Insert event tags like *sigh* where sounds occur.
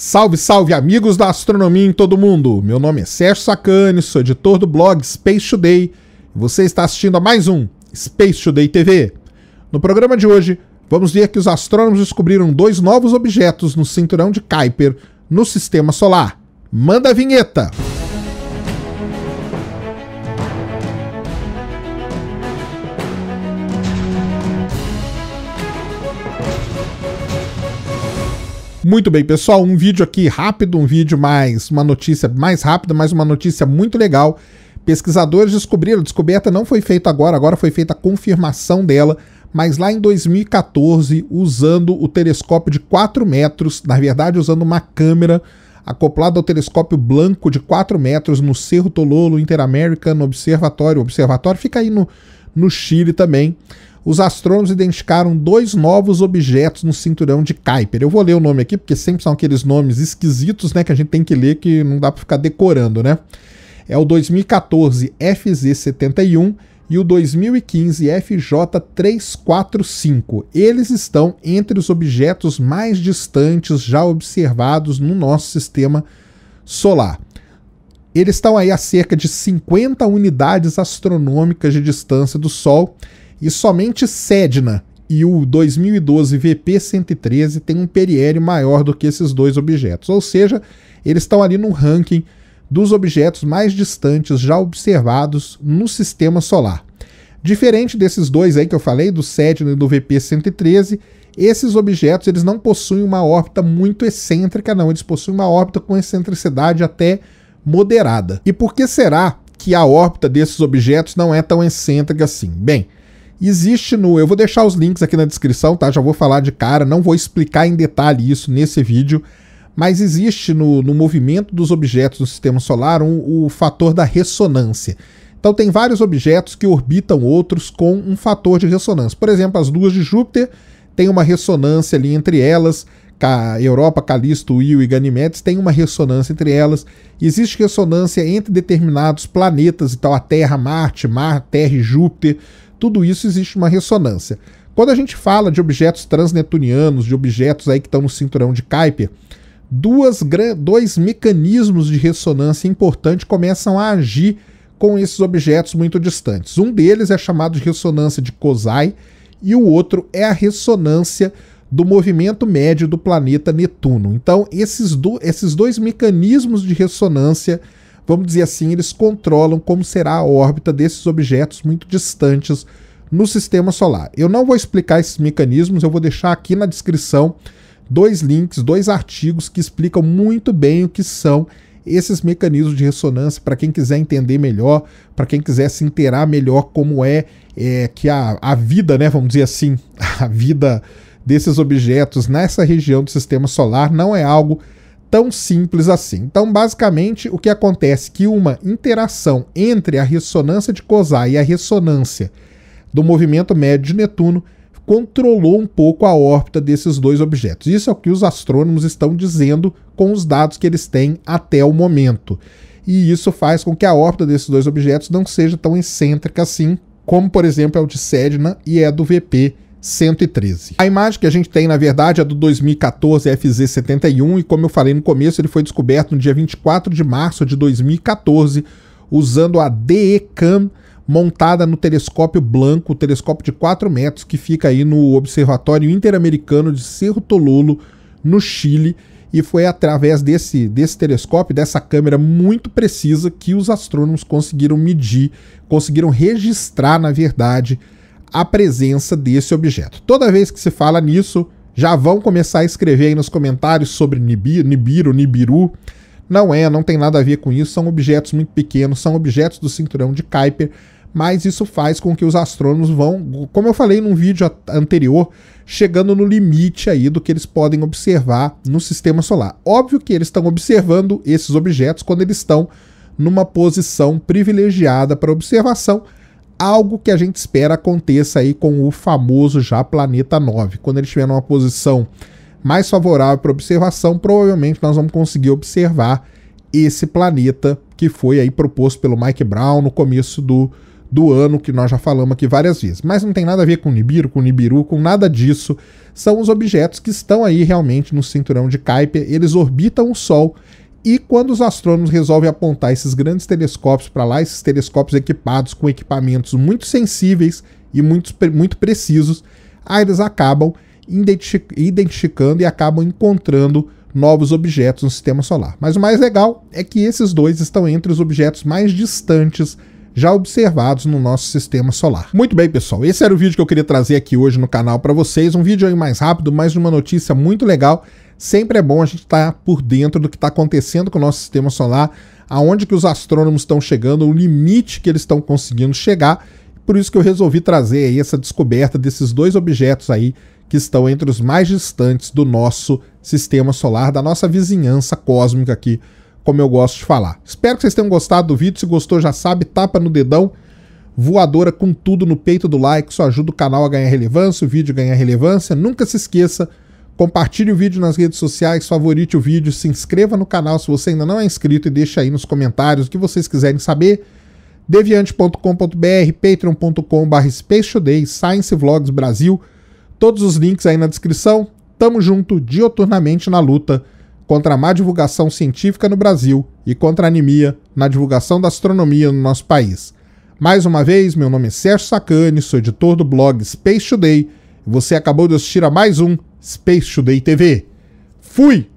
Salve, salve, amigos da astronomia em todo mundo! Meu nome é Sérgio Sacani, sou editor do blog Space Today e você está assistindo a mais um Space Today TV. No programa de hoje, vamos ver que os astrônomos descobriram dois novos objetos no cinturão de Kuiper no sistema solar. Manda a vinheta! Muito bem, pessoal, um vídeo aqui rápido, um vídeo mais, uma notícia mais rápida, mas uma notícia muito legal. Pesquisadores descobriram, a descoberta não foi feita agora, agora foi feita a confirmação dela, mas lá em 2014, usando o telescópio de 4 metros, na verdade usando uma câmera acoplada ao telescópio blanco de 4 metros no Cerro Tololo interamericano Observatório. O observatório fica aí no, no Chile também, os astrônomos identificaram dois novos objetos no cinturão de Kuiper. Eu vou ler o nome aqui, porque sempre são aqueles nomes esquisitos, né, que a gente tem que ler que não dá para ficar decorando, né? É o 2014 FZ71 e o 2015 FJ345. Eles estão entre os objetos mais distantes já observados no nosso sistema solar. Eles estão aí a cerca de 50 unidades astronômicas de distância do Sol e somente Sedna e o 2012 VP-113 têm um periélio maior do que esses dois objetos, ou seja, eles estão ali no ranking dos objetos mais distantes já observados no sistema solar. Diferente desses dois aí que eu falei, do Sedna e do VP-113, esses objetos eles não possuem uma órbita muito excêntrica, não. Eles possuem uma órbita com excentricidade até moderada. E por que será que a órbita desses objetos não é tão excêntrica assim? Bem, existe no. Eu vou deixar os links aqui na descrição, tá? Já vou falar de cara, não vou explicar em detalhe isso nesse vídeo, mas existe no, no movimento dos objetos do sistema solar um, o fator da ressonância. Então tem vários objetos que orbitam outros com um fator de ressonância. Por exemplo, as luas de Júpiter têm uma ressonância ali entre elas, Europa, Calisto, Io e Ganimedes têm uma ressonância entre elas. Existe ressonância entre determinados planetas, então a Terra, Marte, Mar, Terra e Júpiter. Tudo isso existe uma ressonância. Quando a gente fala de objetos transnetunianos, de objetos aí que estão no cinturão de Kuiper, duas, dois mecanismos de ressonância importantes começam a agir com esses objetos muito distantes. Um deles é chamado de ressonância de Kozai e o outro é a ressonância do movimento médio do planeta Netuno. Então, esses, do, esses dois mecanismos de ressonância, vamos dizer assim, eles controlam como será a órbita desses objetos muito distantes no sistema solar. Eu não vou explicar esses mecanismos, eu vou deixar aqui na descrição dois links, dois artigos que explicam muito bem o que são esses mecanismos de ressonância para quem quiser entender melhor, para quem quiser se inteirar melhor como é, é que a, a vida, né, vamos dizer assim, *laughs* a vida desses objetos nessa região do sistema solar não é algo tão simples assim. Então, basicamente, o que acontece é que uma interação entre a ressonância de Kozai e a ressonância do movimento médio de Netuno controlou um pouco a órbita desses dois objetos. Isso é o que os astrônomos estão dizendo com os dados que eles têm até o momento. E isso faz com que a órbita desses dois objetos não seja tão excêntrica assim, como por exemplo é o de Sedna e é do VP 113. A imagem que a gente tem, na verdade, é do 2014 FZ71 e, como eu falei no começo, ele foi descoberto no dia 24 de março de 2014 usando a DECAM montada no telescópio Blanco, telescópio de 4 metros que fica aí no Observatório Interamericano de Cerro Tololo, no Chile, e foi através desse, desse telescópio, dessa câmera muito precisa, que os astrônomos conseguiram medir, conseguiram registrar, na verdade, a presença desse objeto. Toda vez que se fala nisso, já vão começar a escrever aí nos comentários sobre Nibiru, Nibiru, Nibiru. Não é, não tem nada a ver com isso, são objetos muito pequenos, são objetos do cinturão de Kuiper, mas isso faz com que os astrônomos vão, como eu falei num vídeo anterior, chegando no limite aí do que eles podem observar no sistema solar. Óbvio que eles estão observando esses objetos quando eles estão numa posição privilegiada para observação, algo que a gente espera aconteça aí com o famoso já planeta 9. Quando ele estiver numa posição mais favorável para observação, provavelmente nós vamos conseguir observar esse planeta que foi aí proposto pelo Mike Brown no começo do, do ano, que nós já falamos aqui várias vezes. Mas não tem nada a ver com Nibiru, com Nibiru, com nada disso. São os objetos que estão aí realmente no cinturão de Kuiper, eles orbitam o Sol e quando os astrônomos resolvem apontar esses grandes telescópios para lá, esses telescópios equipados com equipamentos muito sensíveis e muito, muito precisos, aí eles acabam identificando e acabam encontrando novos objetos no sistema solar. Mas o mais legal é que esses dois estão entre os objetos mais distantes já observados no nosso sistema solar. Muito bem, pessoal, esse era o vídeo que eu queria trazer aqui hoje no canal para vocês, um vídeo aí mais rápido, mas uma notícia muito legal Sempre é bom a gente estar tá por dentro do que está acontecendo com o nosso sistema solar, aonde que os astrônomos estão chegando, o limite que eles estão conseguindo chegar. Por isso que eu resolvi trazer aí essa descoberta desses dois objetos aí que estão entre os mais distantes do nosso sistema solar, da nossa vizinhança cósmica aqui, como eu gosto de falar. Espero que vocês tenham gostado do vídeo. Se gostou, já sabe, tapa no dedão voadora com tudo no peito do like, isso ajuda o canal a ganhar relevância, o vídeo a ganhar relevância. Nunca se esqueça Compartilhe o vídeo nas redes sociais, favorite o vídeo, se inscreva no canal se você ainda não é inscrito e deixe aí nos comentários o que vocês quiserem saber. deviante.com.br, patreon.com.br, Space Today, Science Vlogs Brasil, todos os links aí na descrição. Tamo junto dioturnamente na luta contra a má divulgação científica no Brasil e contra a anemia na divulgação da astronomia no nosso país. Mais uma vez, meu nome é Sérgio Sacani, sou editor do blog Space Today. Você acabou de assistir a mais um Space Today TV. Fui!